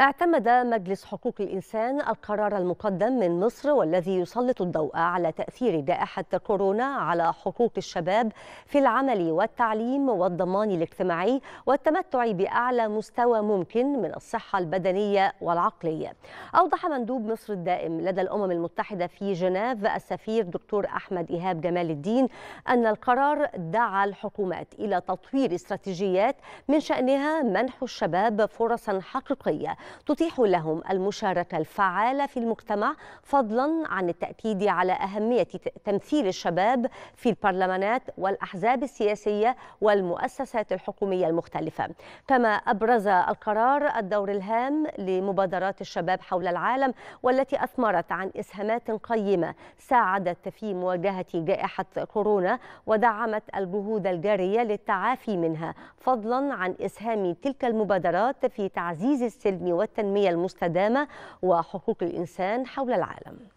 اعتمد مجلس حقوق الإنسان القرار المقدم من مصر والذي يسلط الضوء على تأثير جائحة كورونا على حقوق الشباب في العمل والتعليم والضمان الاجتماعي والتمتع بأعلى مستوى ممكن من الصحة البدنية والعقلية أوضح مندوب مصر الدائم لدى الأمم المتحدة في جنيف السفير دكتور أحمد إيهاب جمال الدين أن القرار دعا الحكومات إلى تطوير استراتيجيات من شأنها منح الشباب فرصا حقيقية تتيح لهم المشاركة الفعالة في المجتمع فضلا عن التأكيد على أهمية تمثيل الشباب في البرلمانات والأحزاب السياسية والمؤسسات الحكومية المختلفة كما أبرز القرار الدور الهام لمبادرات الشباب حول العالم والتي أثمرت عن إسهامات قيمة ساعدت في مواجهة جائحة كورونا ودعمت الجهود الجارية للتعافي منها فضلا عن إسهام تلك المبادرات في تعزيز السلم والتنمية المستدامة وحقوق الإنسان حول العالم